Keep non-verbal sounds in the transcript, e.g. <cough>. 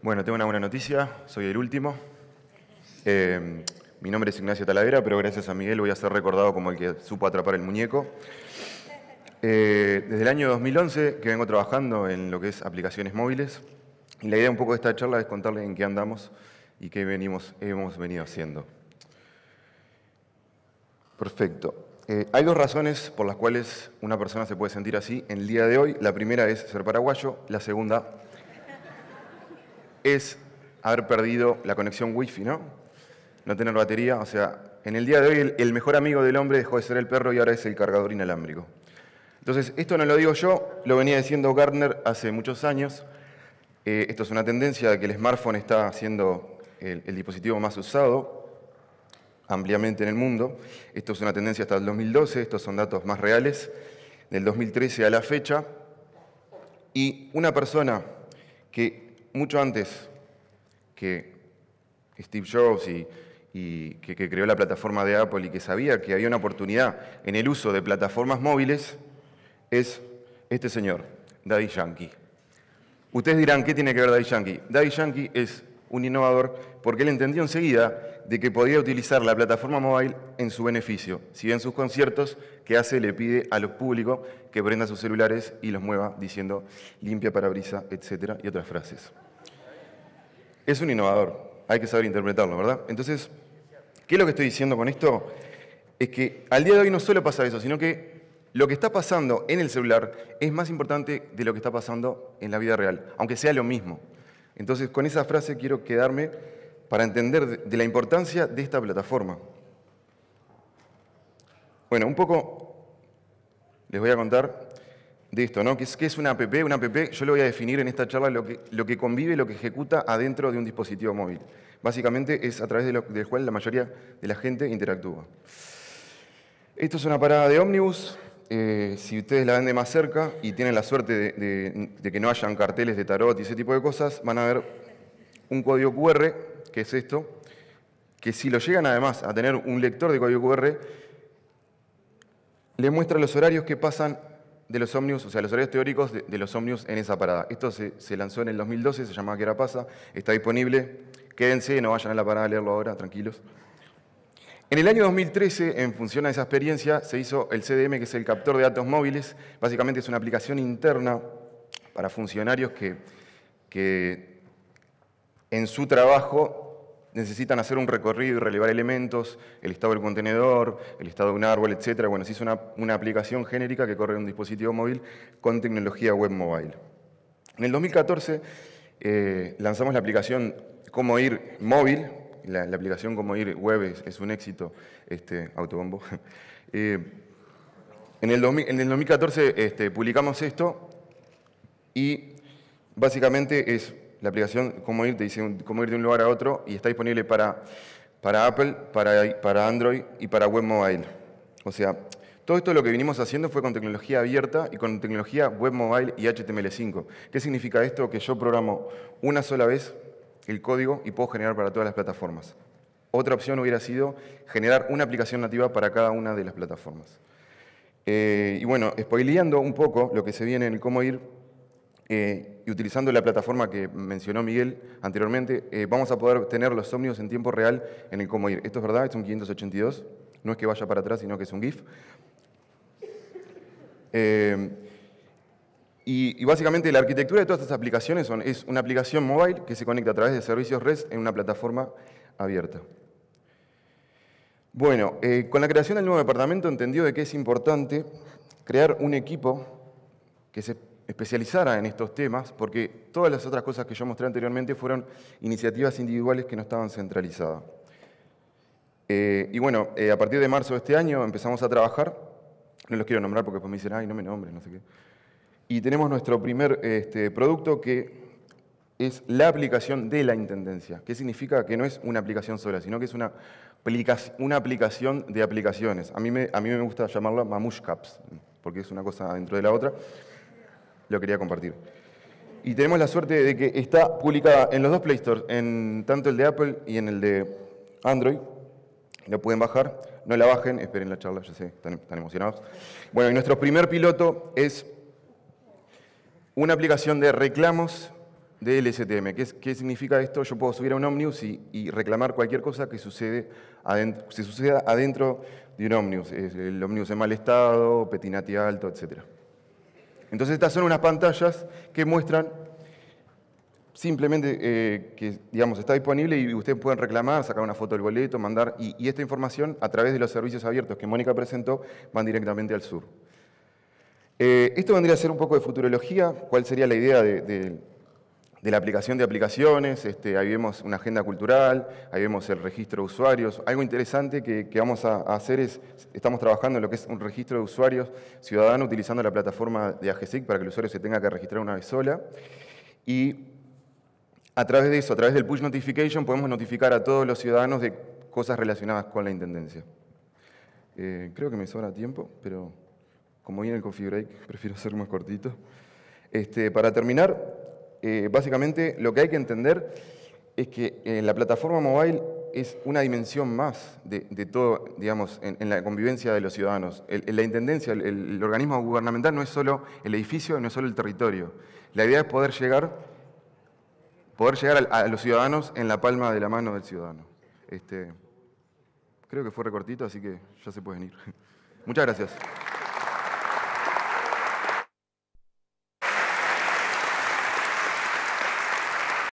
Bueno, tengo una buena noticia, soy el último. Eh, mi nombre es Ignacio Talavera, pero gracias a Miguel voy a ser recordado como el que supo atrapar el muñeco. Eh, desde el año 2011 que vengo trabajando en lo que es aplicaciones móviles y la idea un poco de esta charla es contarles en qué andamos y qué venimos, hemos venido haciendo. Perfecto. Eh, hay dos razones por las cuales una persona se puede sentir así en el día de hoy. La primera es ser paraguayo, la segunda es haber perdido la conexión wifi, ¿no? No tener batería, o sea, en el día de hoy el, mejor amigo del hombre dejó de ser el perro y ahora es el cargador inalámbrico. Entonces, esto no lo digo yo, lo venía diciendo Gardner hace muchos años. Eh, esto es una tendencia de que el smartphone está siendo el, el dispositivo más usado ampliamente en el mundo. Esto es una tendencia hasta el 2012, estos son datos más reales, del 2013 a la fecha. Y una persona que mucho antes que Steve Jobs y, que, creó la plataforma de Apple y que sabía que había una oportunidad en el uso de plataformas móviles, es este señor, Daddy Yankee. Ustedes dirán, ¿qué tiene que ver Daddy Yankee? Daddy Yankee es un innovador porque él entendió enseguida de que podía utilizar la plataforma móvil en su beneficio. Si en sus conciertos que hace le pide a los públicos que prenda sus celulares y los mueva diciendo limpia para brisa, etcétera, y otras frases es un innovador. Hay que saber interpretarlo, ¿verdad? Entonces, ¿qué es lo que estoy diciendo con esto? Es que al día de hoy no solo pasa eso, sino que lo que está pasando en el celular es más importante de lo que está pasando en la vida real, aunque sea lo mismo. Entonces, con esa frase quiero quedarme para entender de la importancia de esta plataforma. Bueno, un poco les voy a contar de esto, ¿no? ¿Qué es, es una app? Una app, yo lo voy a definir en esta charla, lo que, lo que convive, lo que ejecuta adentro de un dispositivo móvil. Básicamente es a través de lo, del cual la mayoría de la gente interactúa. Esto es una parada de ómnibus. Eh, si ustedes la ven de más cerca y tienen la suerte de, de que no hayan carteles de tarot y ese tipo de cosas, van a ver un código QR, que es esto, que si lo llegan además a tener un lector de código QR, le muestra los horarios que pasan de los ómnibus, o sea, los horarios teóricos de, los ómnibus en esa parada. Esto se, lanzó en el 2012, se llamaba Quera Pasa, está disponible. Quédense, no vayan a la parada a leerlo ahora, tranquilos. En el año 2013, en función a esa experiencia, se hizo el CDM, que es el captor de datos móviles. Básicamente es una aplicación interna para funcionarios que, que en su trabajo necesitan hacer un recorrido y relevar elementos, el estado del contenedor, el estado de un árbol, etc. Bueno, así es una, aplicación genérica que corre en un dispositivo móvil con tecnología web mobile. En el 2014 eh, lanzamos la aplicación Cómo Ir Móvil, la, aplicación Cómo Ir Web es, un éxito, este, autobombo. <laughs> Eh, en, el 2014 este, publicamos esto y básicamente es la aplicación Cómo ir te dice cómo ir de un lugar a otro y está disponible para, para Apple, para, para Android y para Web Mobile. O sea, todo esto lo que vinimos haciendo fue con tecnología abierta y con tecnología web mobile y HTML5. ¿Qué significa esto? Que yo programo una sola vez el código y puedo generar para todas las plataformas. Otra opción hubiera sido generar una aplicación nativa para cada una de las plataformas. Eh, y bueno, spoileando un poco lo que se viene en cómo ir, eh, y utilizando la plataforma que mencionó Miguel anteriormente, eh, vamos a poder tener los ómnibus en tiempo real en el cómo ir. Esto es verdad, es un 582, no es que vaya para atrás, sino que es un GIF. Eh, y, básicamente la arquitectura de todas estas aplicaciones son, es una aplicación mobile que se conecta a través de servicios REST en una plataforma abierta. Bueno, con la creación del nuevo departamento entendió de que es importante crear un equipo que se especializara en estos temas, porque todas las otras cosas que yo mostré anteriormente fueron iniciativas individuales que no estaban centralizadas. Eh, y bueno, eh, a partir de marzo de este año empezamos a trabajar, no los quiero nombrar porque después me dicen, ay, no me nombres, no sé qué. Y tenemos nuestro primer este, producto que es la aplicación de la Intendencia. ¿Qué significa? Que no es una aplicación sola, sino que es una, una aplicación de aplicaciones. A mí, me, a mí me gusta llamarla Caps, porque es una cosa dentro de la otra lo quería compartir. Y tenemos la suerte de que está publicada en los dos Play Stores, en tanto el de Apple y en el de Android. Lo pueden bajar, no la bajen, esperen la charla, ya sé, están, emocionados. Bueno, y nuestro primer piloto es una aplicación de reclamos del STM. ¿Qué, significa esto? Yo puedo subir a un Omnius y, reclamar cualquier cosa que sucede adentro, se suceda adentro de un Omnius. El Omnius en mal estado, petinati alto, etcétera. Entonces estas son unas pantallas que muestran simplemente eh, que digamos, está disponible y ustedes pueden reclamar, sacar una foto del boleto, mandar, y, esta información a través de los servicios abiertos que Mónica presentó van directamente al sur. Eh, esto vendría a ser un poco de futurología, cuál sería la idea del de la aplicación de aplicaciones, este, ahí vemos una agenda cultural, ahí vemos el registro de usuarios. Algo interesante que, vamos a, hacer es, estamos trabajando en lo que es un registro de usuarios ciudadano utilizando la plataforma de AGESIC para que el usuario se tenga que registrar una vez sola. Y a través de eso, a través del push notification, podemos notificar a todos los ciudadanos de cosas relacionadas con la Intendencia. Eh, creo que me sobra tiempo, pero como viene el coffee break, <laughs> prefiero ser más cortito. Este, para terminar, eh, básicamente lo que hay que entender es que eh, la plataforma mobile es una dimensión más de, todo, digamos, en, la convivencia de los ciudadanos. la intendencia, el, organismo gubernamental no es solo el edificio, no es solo el territorio. La idea es poder llegar, poder llegar a, los ciudadanos en la palma de la mano del ciudadano. Este, creo que fue recortito, así que ya se pueden ir. <laughs> Muchas gracias.